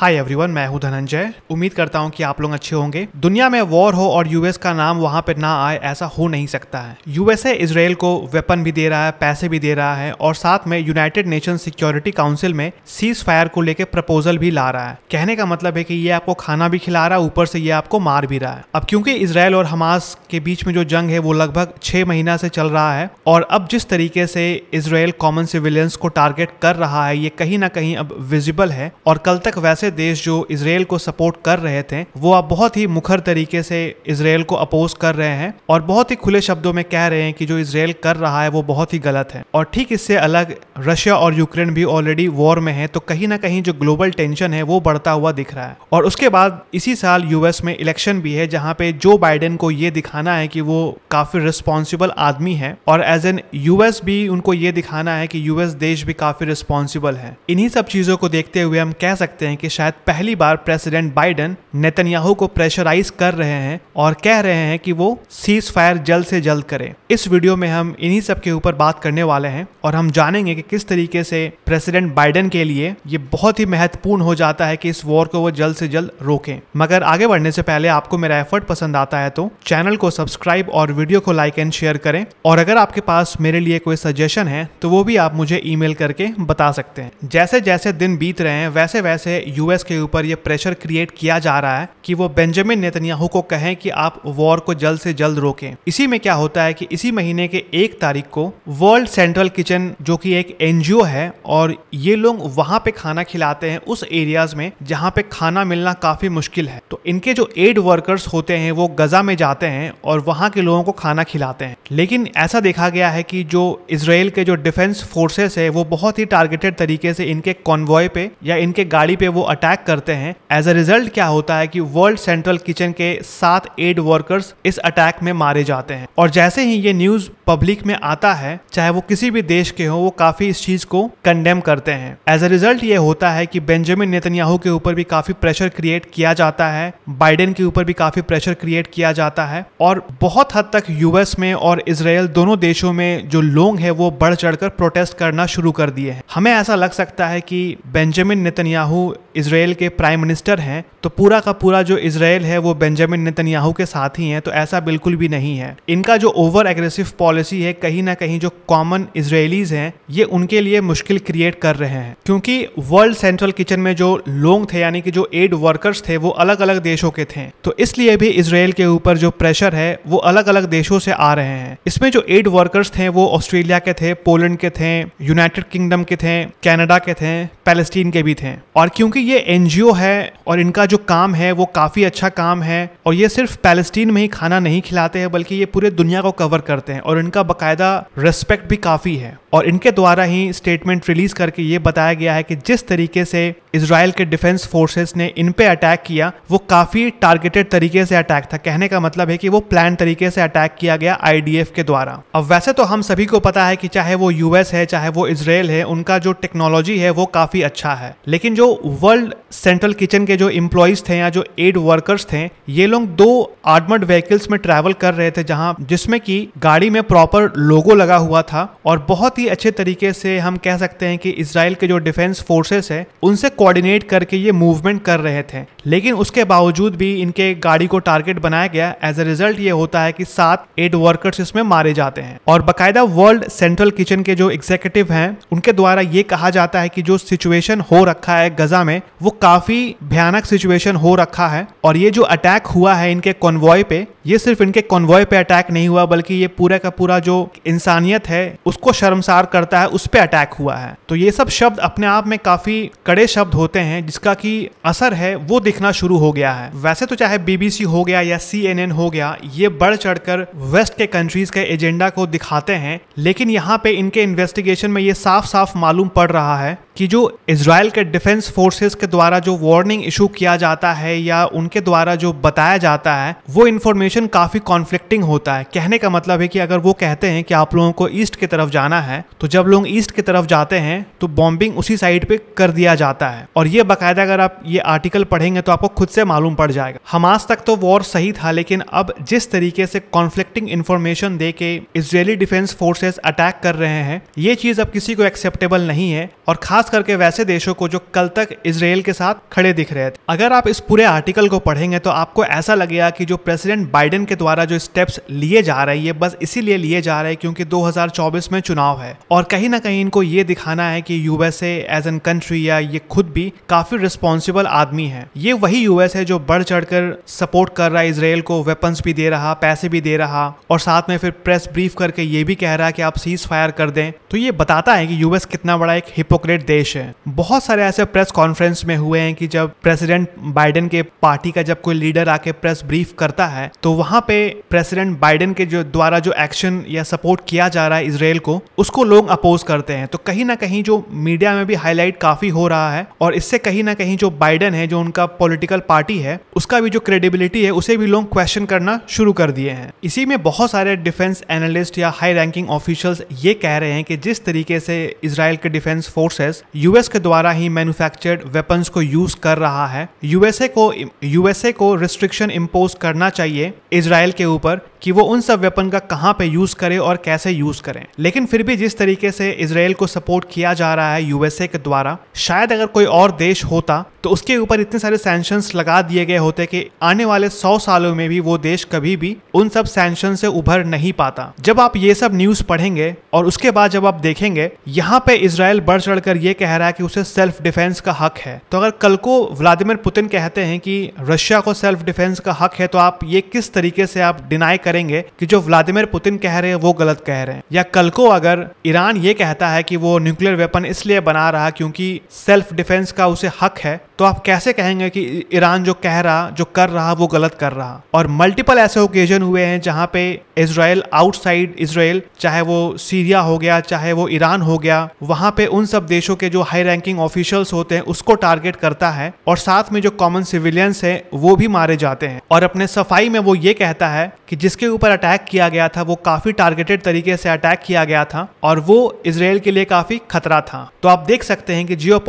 Hi everyone मैं हूं धनंजय उम्मीद करता हूं कि आप लोग अच्छे होंगे दुनिया में वॉर हो और यूएस का नाम वहां पर ना आए ऐसा हो नहीं सकता है यूएसए इसराइल को वेपन भी दे रहा है पैसे भी दे रहा है और साथ में यूनाइटेड नेशन सिक्योरिटी काउंसिल में सीज फायर को लेकर प्रपोजल भी ला रहा है कहने का मतलब है कि ये आपको खाना भी खिला रहा है ऊपर से ये आपको मार भी रहा है अब क्योंकि इसराइल और हमास के बीच में जो जंग है वो लगभग छह महीना से चल रहा है और अब जिस तरीके से इसराइल कॉमन सिविलियंस को टारगेट कर रहा है ये कहीं ना कहीं अब विजिबल है और कल तक वैसे से देश जो इसराइल को सपोर्ट कर रहे थे वो अब बहुत ही मुखर तरीके से इसराइल को अपोज कर रहे हैं और बहुत ही खुले शब्दों में कह रहे हैं कि जो इसराइल कर रहा है वो बहुत ही गलत है और ठीक इससे अलग रशिया और यूक्रेन भी ऑलरेडी वॉर में है तो कहीं ना कहीं जो ग्लोबल टेंशन है वो बढ़ता हुआ दिख रहा है और उसके बाद इसी साल यूएस में इलेक्शन भी है जहां पे जो बाइडेन को ये दिखाना है कि वो काफी रिस्पॉन्सिबल आदमी है और एज एन यूएस भी उनको ये दिखाना है कि यूएस देश भी काफी रिस्पॉन्सिबल है इन्हीं सब चीजों को देखते हुए हम कह सकते हैं कि शायद पहली बार प्रेसिडेंट बाइडेन नेतन्याहू को प्रेशराइज कर रहे हैं और कह रहे हैं कि वो सीज फायर जल्द से जल्द करें इस वीडियो में हम इन्हीं सब के ऊपर बात करने वाले हैं और हम जानेंगे कि किस तरीके से प्रेसिडेंट बाइडेन के लिए ये बहुत ही महत्वपूर्ण हो जाता है कि इस वॉर को वो जल्द से जल्द रोकें मगर आगे बढ़ने से पहले आपको मेरा एफर्ट पसंद आता है तो चैनल को सब्सक्राइब और वीडियो को लाइक एंड शेयर करें और अगर आपके पास मेरे लिए कोई सजेशन है तो वो भी आप मुझे ईमेल करके बता सकते हैं जैसे जैसे दिन बीत रहे हैं वैसे वैसे यू यूएस के ऊपर ये प्रेशर क्रिएट किया जा रहा है कि वो बेंजामिन नेतन्याहू को कहें कि आप वॉर को जल्द से जल्द रोकें इसी में क्या होता है कि इसी महीने के एक तारीख को वर्ल्ड सेंट्रल किचन जो कि एक एनजीओ है और ये लोग वहां पे खाना खिलाते हैं उस एरियाज में जहाँ पे खाना मिलना काफी मुश्किल है तो इनके जो एड वर्कर्स होते हैं वो गजा में जाते हैं और वहाँ के लोगों को खाना खिलाते हैं लेकिन ऐसा देखा गया है कि जो इसराइल के जो डिफेंस फोर्सेस है वो बहुत ही टारगेटेड तरीके से इनके कॉन्वॉय पे या इनके गाड़ी पे वो अटैक करते हैं एज अ रिजल्ट क्या होता है कि वर्ल्ड सेंट्रल किचन के सात एड वर्कर्स इस अटैक में मारे जाते हैं और जैसे ही ये न्यूज पब्लिक में आता है चाहे वो किसी भी देश के हो वो काफी इस चीज को कंडेम करते हैं एज अ रिजल्ट ये होता है कि बेंजामिन नेतन्याहू के ऊपर भी काफी प्रेशर क्रिएट किया जाता है बाइडेन के ऊपर भी काफी प्रेशर क्रिएट किया जाता है और बहुत हद तक यूएस में और इसराइल दोनों देशों में जो लोग हैं वो बढ़ चढ़कर प्रोटेस्ट करना शुरू कर दिए हैं हमें ऐसा लग सकता है कि बेंजामिन नेतन्याहू इसराइल के प्राइम मिनिस्टर हैं तो पूरा का पूरा जो इसराइल है वो बेंजामिन नेतन्याहू के साथ ही हैं तो ऐसा बिल्कुल भी नहीं है इनका जो ओवर एग्रेसिव पॉलिसी है कहीं ना कहीं जो कॉमन इसराइलीज हैं ये उनके लिए मुश्किल क्रिएट कर रहे हैं क्योंकि वर्ल्ड सेंट्रल किचन में जो लोग थे यानी कि जो एड वर्कर्स थे वो अलग अलग देशों के थे तो इसलिए भी इसराइल के ऊपर जो प्रेशर है वो अलग अलग देशों से आ रहे हैं इसमें जो एड वर्कर्स थे वो ऑस्ट्रेलिया के थे पोलैंड के थे यूनाइटेड किंगडम के थे कैनेडा के थे पैलेस्टीन के भी थे और क्योंकि क्योंकि ये एन है और इनका जो काम है वो काफ़ी अच्छा काम है और ये सिर्फ पैलेस्टीन में ही खाना नहीं खिलाते हैं बल्कि ये पूरे दुनिया को कवर करते हैं और इनका बाकायदा रेस्पेक्ट भी काफ़ी है और इनके द्वारा ही स्टेटमेंट रिलीज करके ये बताया गया है कि जिस तरीके से इसराइल के डिफेंस फोर्सेस ने इन पे अटैक किया वो काफ़ी टारगेटेड तरीके से अटैक था कहने का मतलब है कि वो प्लान तरीके से अटैक किया गया आई के द्वारा अब वैसे तो हम सभी को पता है कि चाहे वो यूएस है चाहे वो इसराइल है उनका जो टेक्नोलॉजी है वो काफ़ी अच्छा है लेकिन जो वर्ल्ड सेंट्रल किचन के जो इम्प्लॉयज थे या जो एड वर्कर्स थे ये लोग दो आर्मर्ड व्हीकल्स में ट्रैवल कर रहे थे जहां जिसमें कि गाड़ी में प्रॉपर लोगो लगा हुआ था और बहुत ही अच्छे तरीके से हम कह सकते हैं कि इसराइल के जो डिफेंस फोर्सेस है उनसे कोऑर्डिनेट करके ये मूवमेंट कर रहे थे लेकिन उसके बावजूद भी इनके गाड़ी को टारगेट बनाया गया एज ए रिजल्ट ये होता है कि सात एड वर्कर्स इसमें मारे जाते हैं और बाकायदा वर्ल्ड सेंट्रल किचन के जो एग्जीक्यूटिव हैं उनके द्वारा ये कहा जाता है कि जो सिचुएशन हो रखा है गजा में वो काफ़ी भयानक सिचुएशन हो रखा है और ये जो अटैक हुआ है इनके कॉन्वॉय पे ये सिर्फ इनके कॉन्वॉय पे अटैक नहीं हुआ बल्कि ये पूरा का पूरा जो इंसानियत है उसको शर्मसार करता है उस पर अटैक हुआ है तो ये सब शब्द अपने आप में काफी कड़े शब्द होते हैं जिसका कि असर है वो दिखना शुरू हो गया है वैसे तो चाहे बीबीसी हो गया या सी हो गया ये बढ़ चढ़कर वेस्ट के कंट्रीज के एजेंडा को दिखाते हैं लेकिन यहाँ पे इनके इन्वेस्टिगेशन में ये साफ साफ मालूम पड़ रहा है कि जो इसराइल के डिफेंस फोर्सेस के द्वारा जो वार्निंग इशू किया जाता है या उनके द्वारा जो बताया जाता है वो इन्फॉर्मेशन एक्शन काफ़ी कॉन्फ्लिक्टिंग होता है कहने का मतलब है कि अगर वो कहते हैं कि आप लोगों को ईस्ट की तरफ जाना है तो जब लोग ईस्ट की तरफ जाते हैं तो बॉम्बिंग उसी साइड पे कर दिया जाता है और ये बाकायदा अगर आप ये आर्टिकल पढ़ेंगे तो आपको खुद से मालूम पड़ जाएगा हमास तक तो वॉर सही था लेकिन अब जिस तरीके से कॉन्फ्लिक्टिंग इन्फॉर्मेशन दे के इसराइली डिफेंस फोर्सेज अटैक कर रहे हैं ये चीज़ अब किसी को एक्सेप्टेबल नहीं है और खास करके वैसे देशों को जो कल तक इसराइल के साथ खड़े दिख रहे थे अगर आप इस पूरे आर्टिकल को पढ़ेंगे तो आपको ऐसा लगेगा कि जो प्रेसिडेंट बाइडेन के द्वारा जो स्टेप्स लिए जा रही है बस इसीलिए लिए जा रहे हैं क्योंकि 2024 में चुनाव है और कहीं ना कहीं इनको ये दिखाना है कि यूएसए एज एन कंट्री या ये खुद भी काफी रिस्पॉन्सिबल आदमी है ये वही यूएस है जो बढ़ चढ़कर सपोर्ट कर रहा है इसराइल को वेपन्स भी दे रहा पैसे भी दे रहा और साथ में फिर प्रेस ब्रीफ करके ये भी कह रहा है कि आप सीज फायर कर दें तो ये बताता है कि यूएस कितना बड़ा एक हिपोक्रेट देश है बहुत सारे ऐसे प्रेस कॉन्फ्रेंस में हुए हैं कि जब प्रेसिडेंट बाइडेन के पार्टी का जब कोई लीडर आके प्रेस ब्रीफ करता है तो वहां तो वहाँ पे प्रेसिडेंट बाइडेन के जो द्वारा जो एक्शन या सपोर्ट किया जा रहा है इसराइल को उसको लोग अपोज करते हैं तो कहीं ना कहीं जो मीडिया में भी हाईलाइट काफ़ी हो रहा है और इससे कहीं ना कहीं जो बाइडन है जो उनका पॉलिटिकल पार्टी है उसका भी जो क्रेडिबिलिटी है उसे भी लोग क्वेश्चन करना शुरू कर दिए हैं इसी में बहुत सारे डिफेंस एनालिस्ट या हाई रैंकिंग ऑफिशियल्स ये कह रहे हैं कि जिस तरीके से इसराइल के डिफेंस फोर्सेस यूएस के द्वारा ही मैन्युफैक्चर्ड वेपन्स को यूज कर रहा है यूएसए को यूएसए को रिस्ट्रिक्शन इम्पोज करना चाहिए इसराइल के ऊपर कि वो उन सब वेपन का कहाँ पे यूज करें और कैसे यूज करें लेकिन फिर भी जिस तरीके से इसराइल को सपोर्ट किया जा रहा है यूएसए के द्वारा शायद अगर कोई और देश होता तो उसके ऊपर इतने सारे सैंक्शन लगा दिए गए होते कि आने वाले सौ सालों में भी वो देश कभी भी उन सब सैंक्शन से उभर नहीं पाता जब आप ये सब न्यूज पढ़ेंगे और उसके बाद जब आप देखेंगे यहाँ पे इसराइल बढ़ चढ़ कर ये कह रहा है कि उसे सेल्फ डिफेंस का हक है तो अगर कल को व्लादिमिर पुतिन कहते हैं कि रशिया को सेल्फ डिफेंस का हक है तो आप ये किस तरीके से आप डिनाई कर करेंगे कि जो व्लादिमीर पुतिन कह रहे हैं वो गलत कह रहे हैं या कल को अगर ईरान ये कहता है कि वो न्यूक्लियर वेपन इसलिए बना रहा क्योंकि सेल्फ डिफेंस का उसे हक है तो आप कैसे कहेंगे कि ईरान जो कह रहा जो कर रहा वो गलत कर रहा और मल्टीपल ऐसे ओकेजन हुए हैं जहां पे इसराइल आउटसाइड इसराइल चाहे वो सीरिया हो गया चाहे वो ईरान हो गया वहां पे उन सब देशों के जो हाई रैंकिंग ऑफिशियल्स होते हैं उसको टारगेट करता है और साथ में जो कॉमन सिविलियंस है वो भी मारे जाते हैं और अपने सफाई में वो ये कहता है कि जिसके जिसके ऊपर अटैक किया गया था वो काफ़ी टारगेटेड तरीके से अटैक किया गया था और वो इसराइल के लिए काफ़ी खतरा था तो आप देख सकते हैं कि जियो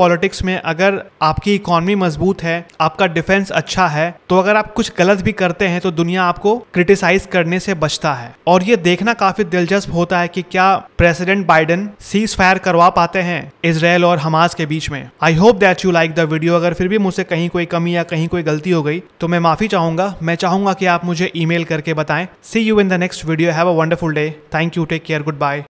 में अगर आपकी इकोनॉमी मजबूत है आपका डिफेंस अच्छा है तो अगर आप कुछ गलत भी करते हैं तो दुनिया आपको क्रिटिसाइज करने से बचता है और ये देखना काफ़ी दिलचस्प होता है कि क्या प्रेसिडेंट बाइडन सीज फायर करवा पाते हैं इसराइल और हमास के बीच में I hope that you like the video अगर फिर भी मुझसे कहीं कोई कमी या कहीं कोई गलती हो गई तो मैं माफ़ी चाहूंगा मैं चाहूंगा कि आप मुझे ईमेल करके बताएं See you in the next video. Have a wonderful day. Thank you. Take care. Goodbye.